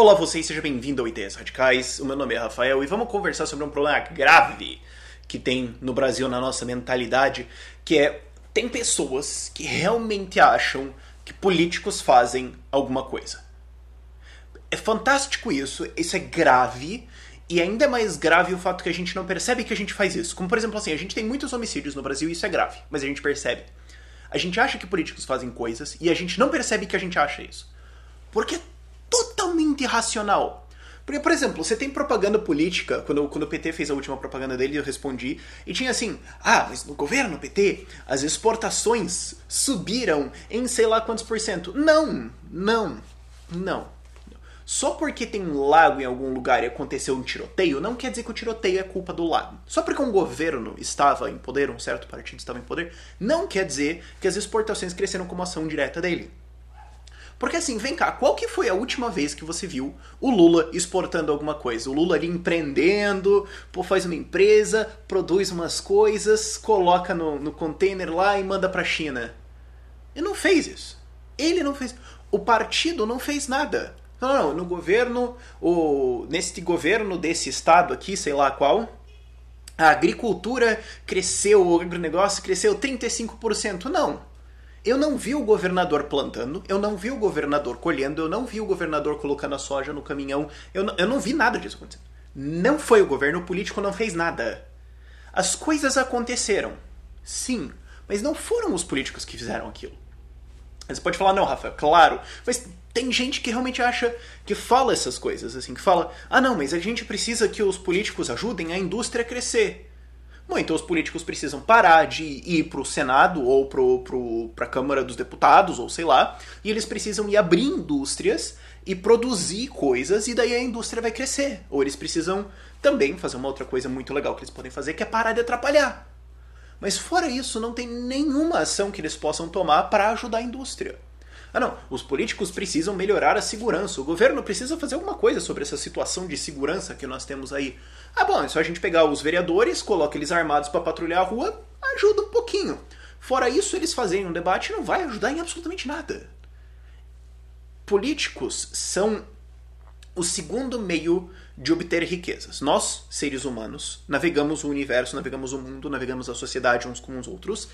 Olá vocês, seja bem-vindo ao Ideias Radicais. O meu nome é Rafael e vamos conversar sobre um problema grave que tem no Brasil na nossa mentalidade, que é tem pessoas que realmente acham que políticos fazem alguma coisa. É fantástico isso, isso é grave e ainda é mais grave o fato que a gente não percebe que a gente faz isso. Como por exemplo assim, a gente tem muitos homicídios no Brasil e isso é grave, mas a gente percebe. A gente acha que políticos fazem coisas e a gente não percebe que a gente acha isso. Porque totalmente irracional. Porque, por exemplo, você tem propaganda política, quando, quando o PT fez a última propaganda dele, eu respondi, e tinha assim, ah, mas no governo PT, as exportações subiram em sei lá quantos por cento. Não, não, não. Só porque tem um lago em algum lugar e aconteceu um tiroteio, não quer dizer que o tiroteio é culpa do lago. Só porque um governo estava em poder, um certo partido estava em poder, não quer dizer que as exportações cresceram como ação direta dele. Porque assim, vem cá, qual que foi a última vez que você viu o Lula exportando alguma coisa? O Lula ali empreendendo, pô, faz uma empresa, produz umas coisas, coloca no, no container lá e manda pra China. Ele não fez isso. Ele não fez. O partido não fez nada. Não, não, no governo, o, neste governo desse estado aqui, sei lá qual, a agricultura cresceu, o agronegócio cresceu 35%. Não. Eu não vi o governador plantando, eu não vi o governador colhendo, eu não vi o governador colocando a soja no caminhão, eu não, eu não vi nada disso acontecendo. Não foi o governo, o político não fez nada. As coisas aconteceram, sim, mas não foram os políticos que fizeram aquilo. Você pode falar, não, Rafa? claro, mas tem gente que realmente acha que fala essas coisas, assim, que fala, ah não, mas a gente precisa que os políticos ajudem a indústria a crescer. Bom, então os políticos precisam parar de ir pro Senado ou pro, pro, pra Câmara dos Deputados, ou sei lá, e eles precisam ir abrir indústrias e produzir coisas, e daí a indústria vai crescer. Ou eles precisam também fazer uma outra coisa muito legal que eles podem fazer, que é parar de atrapalhar. Mas fora isso, não tem nenhuma ação que eles possam tomar para ajudar a indústria. Ah, não, os políticos precisam melhorar a segurança, o governo precisa fazer alguma coisa sobre essa situação de segurança que nós temos aí. Ah, bom, é só a gente pegar os vereadores, coloca eles armados para patrulhar a rua, ajuda um pouquinho. Fora isso, eles fazerem um debate não vai ajudar em absolutamente nada. Políticos são o segundo meio de obter riquezas. Nós, seres humanos, navegamos o universo, navegamos o mundo, navegamos a sociedade uns com os outros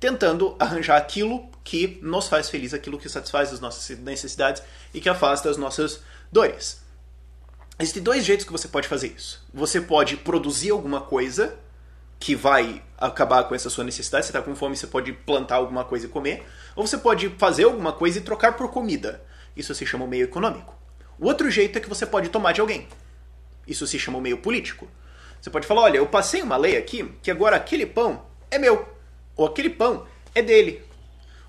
tentando arranjar aquilo que nos faz feliz, aquilo que satisfaz as nossas necessidades e que afasta as nossas dores. Existem dois jeitos que você pode fazer isso. Você pode produzir alguma coisa que vai acabar com essa sua necessidade, você está com fome, você pode plantar alguma coisa e comer, ou você pode fazer alguma coisa e trocar por comida. Isso se chama o meio econômico. O outro jeito é que você pode tomar de alguém. Isso se chama o meio político. Você pode falar, olha, eu passei uma lei aqui que agora aquele pão é meu. Ou aquele pão é dele.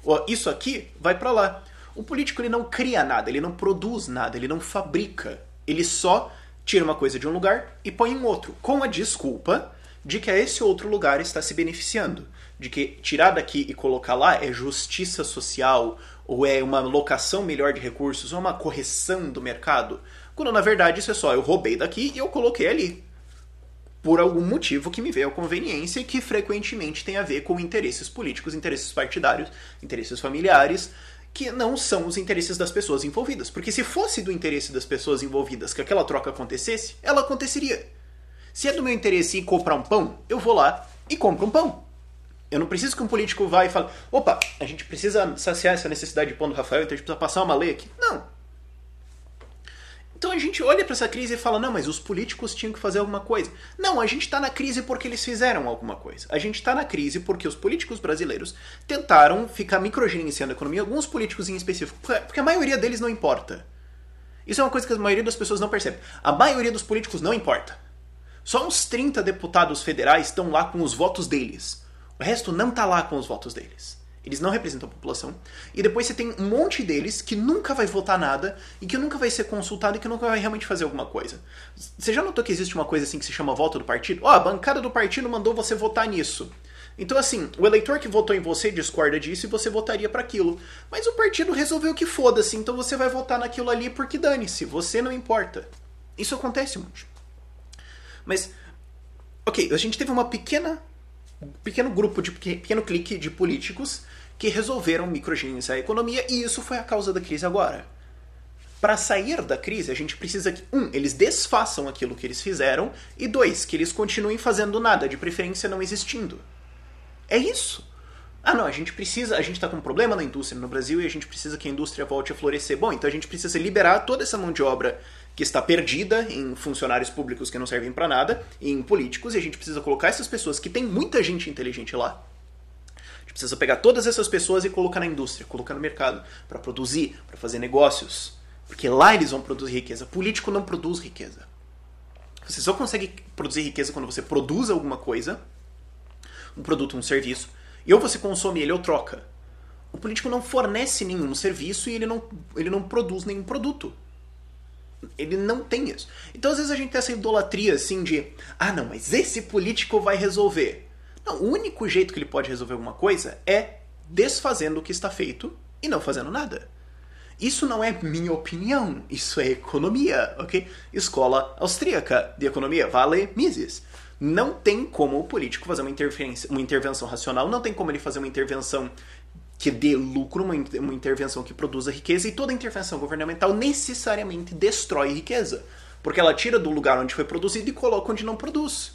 Ou isso aqui vai para lá. O político ele não cria nada, ele não produz nada, ele não fabrica. Ele só tira uma coisa de um lugar e põe em outro, com a desculpa de que esse outro lugar está se beneficiando, de que tirar daqui e colocar lá é justiça social ou é uma locação melhor de recursos ou é uma correção do mercado, quando na verdade isso é só eu roubei daqui e eu coloquei ali por algum motivo que me veio à conveniência e que frequentemente tem a ver com interesses políticos, interesses partidários, interesses familiares, que não são os interesses das pessoas envolvidas. Porque se fosse do interesse das pessoas envolvidas que aquela troca acontecesse, ela aconteceria. Se é do meu interesse ir comprar um pão, eu vou lá e compro um pão. Eu não preciso que um político vá e fale: opa, a gente precisa saciar essa necessidade de pão do Rafael, então a gente precisa passar uma lei aqui. Não. Então a gente olha para essa crise e fala: não, mas os políticos tinham que fazer alguma coisa. Não, a gente está na crise porque eles fizeram alguma coisa. A gente está na crise porque os políticos brasileiros tentaram ficar microgerenciando a economia, alguns políticos em específico, porque a maioria deles não importa. Isso é uma coisa que a maioria das pessoas não percebe. A maioria dos políticos não importa. Só uns 30 deputados federais estão lá com os votos deles. O resto não está lá com os votos deles. Eles não representam a população. E depois você tem um monte deles que nunca vai votar nada e que nunca vai ser consultado e que nunca vai realmente fazer alguma coisa. Você já notou que existe uma coisa assim que se chama voto do partido? Ó, oh, a bancada do partido mandou você votar nisso. Então, assim, o eleitor que votou em você discorda disso e você votaria para aquilo. Mas o partido resolveu que foda-se, então você vai votar naquilo ali porque dane-se, você não importa. Isso acontece muito. Mas, ok, a gente teve uma pequena pequeno grupo de pequeno clique de políticos que resolveram microgenializar a economia e isso foi a causa da crise agora. Para sair da crise, a gente precisa que, um, eles desfaçam aquilo que eles fizeram, e dois, que eles continuem fazendo nada, de preferência não existindo. É isso. Ah, não, a gente precisa, a gente está com um problema na indústria no Brasil e a gente precisa que a indústria volte a florescer. Bom, então a gente precisa liberar toda essa mão de obra que está perdida em funcionários públicos que não servem para nada, em políticos, e a gente precisa colocar essas pessoas que tem muita gente inteligente lá. A gente precisa pegar todas essas pessoas e colocar na indústria, colocar no mercado, para produzir, para fazer negócios. Porque lá eles vão produzir riqueza. Político não produz riqueza. Você só consegue produzir riqueza quando você produz alguma coisa, um produto, um serviço, e ou você consome ele ou troca. O político não fornece nenhum serviço e ele não, ele não produz nenhum produto. Ele não tem isso. Então às vezes a gente tem essa idolatria assim de, ah não, mas esse político vai resolver. Não, o único jeito que ele pode resolver alguma coisa é desfazendo o que está feito e não fazendo nada. Isso não é minha opinião, isso é economia, ok? Escola austríaca de economia, Vale Mises. Não tem como o político fazer uma, uma intervenção racional, não tem como ele fazer uma intervenção que dê lucro, uma, uma intervenção que produza riqueza, e toda intervenção governamental necessariamente destrói riqueza, porque ela tira do lugar onde foi produzido e coloca onde não produz.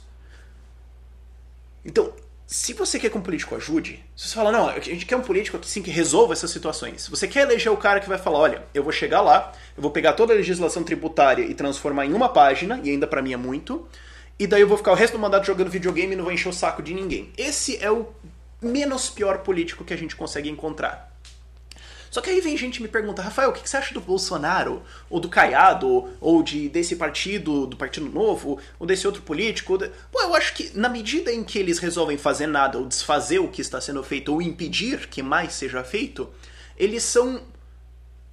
Então, se você quer que um político ajude, se você fala, não, a gente quer um político que sim que resolva essas situações. Você quer eleger o cara que vai falar, olha, eu vou chegar lá, eu vou pegar toda a legislação tributária e transformar em uma página, e ainda para mim é muito, e daí eu vou ficar o resto do mandato jogando videogame e não vou encher o saco de ninguém. Esse é o menos pior político que a gente consegue encontrar. Só que aí vem gente me pergunta, Rafael, o que você acha do Bolsonaro? Ou do Caiado? Ou de, desse partido, do Partido Novo? Ou desse outro político? Pô, eu acho que na medida em que eles resolvem fazer nada, ou desfazer o que está sendo feito, ou impedir que mais seja feito, eles são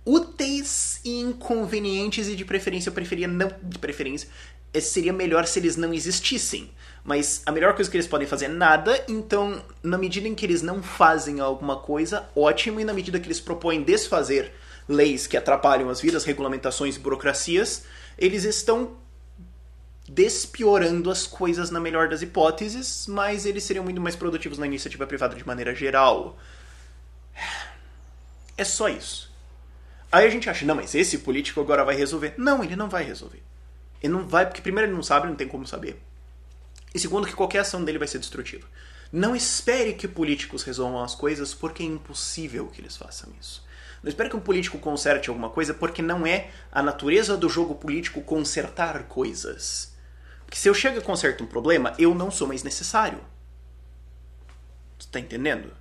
úteis e inconvenientes, e de preferência eu preferia não. De preferência, eh, seria melhor se eles não existissem. Mas a melhor coisa é que eles podem fazer é nada, então, na medida em que eles não fazem alguma coisa, ótimo, e na medida que eles propõem desfazer leis que atrapalham as vidas, regulamentações e burocracias, eles estão despiorando as coisas na melhor das hipóteses, mas eles seriam muito mais produtivos na iniciativa privada de maneira geral. É só isso. Aí a gente acha, não, mas esse político agora vai resolver. Não, ele não vai resolver. Ele não vai, porque primeiro ele não sabe, não tem como saber. E segundo, que qualquer ação dele vai ser destrutiva. Não espere que políticos resolvam as coisas porque é impossível que eles façam isso. Não espere que um político conserte alguma coisa porque não é a natureza do jogo político consertar coisas. Porque se eu chego e conserto um problema, eu não sou mais necessário. Você tá entendendo?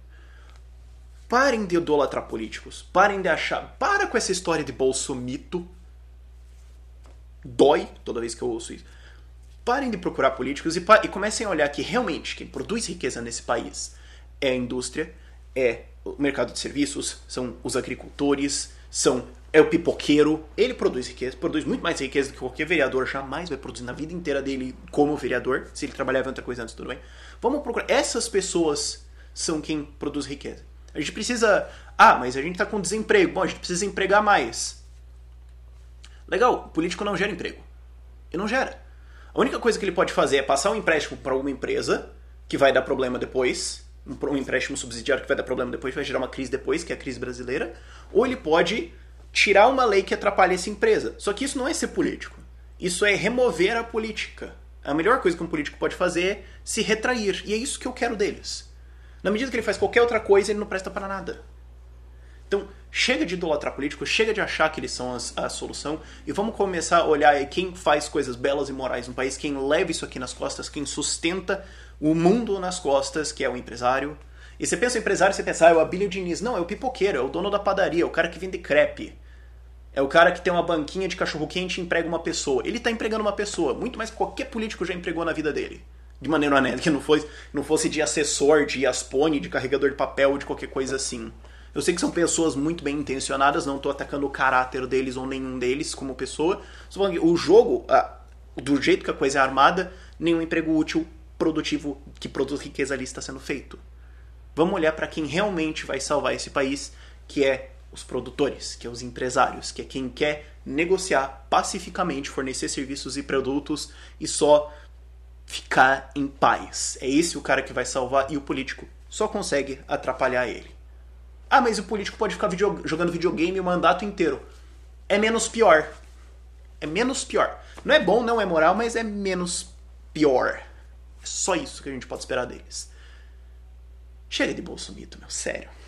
Parem de idolatrar políticos. Parem de achar. Para com essa história de bolsomito. Dói toda vez que eu ouço isso parem de procurar políticos e, e comecem a olhar que realmente quem produz riqueza nesse país é a indústria, é o mercado de serviços, são os agricultores, são é o pipoqueiro, ele produz riqueza, produz muito mais riqueza do que qualquer vereador jamais vai produzir na vida inteira dele como vereador, se ele trabalhava em outra coisa antes, tudo bem. Vamos procurar. Essas pessoas são quem produz riqueza. A gente precisa. Ah, mas a gente está com desemprego. Bom, a gente precisa empregar mais. Legal, político não gera emprego. E não gera. A única coisa que ele pode fazer é passar um empréstimo para alguma empresa, que vai dar problema depois, um empréstimo subsidiário que vai dar problema depois, vai gerar uma crise depois, que é a crise brasileira, ou ele pode tirar uma lei que atrapalha essa empresa. Só que isso não é ser político. Isso é remover a política. A melhor coisa que um político pode fazer é se retrair. E é isso que eu quero deles. Na medida que ele faz qualquer outra coisa, ele não presta para nada. Então, chega de idolatrar político, chega de achar que eles são as, a solução e vamos começar a olhar quem faz coisas belas e morais no país, quem leva isso aqui nas costas, quem sustenta o mundo nas costas, que é o empresário. E você pensa em empresário, você pensa, ah, é o Abílio Diniz. Não, é o pipoqueiro, é o dono da padaria, é o cara que vende crepe. É o cara que tem uma banquinha de cachorro-quente e emprega uma pessoa. Ele está empregando uma pessoa, muito mais que qualquer político já empregou na vida dele. De maneira honesta, que não fosse, não fosse de assessor, de aspone, de carregador de papel, de qualquer coisa assim. Eu sei que são pessoas muito bem intencionadas, não estou atacando o caráter deles ou nenhum deles como pessoa. que o jogo, do jeito que a coisa é armada, nenhum emprego útil, produtivo, que produz riqueza ali está sendo feito. Vamos olhar para quem realmente vai salvar esse país, que é os produtores, que é os empresários, que é quem quer negociar pacificamente, fornecer serviços e produtos e só ficar em paz. É esse o cara que vai salvar e o político só consegue atrapalhar ele. Ah, mas o político pode ficar video, jogando videogame o mandato inteiro. É menos pior. É menos pior. Não é bom, não é moral, mas é menos pior. É só isso que a gente pode esperar deles. Chega de bolsomito, meu, sério.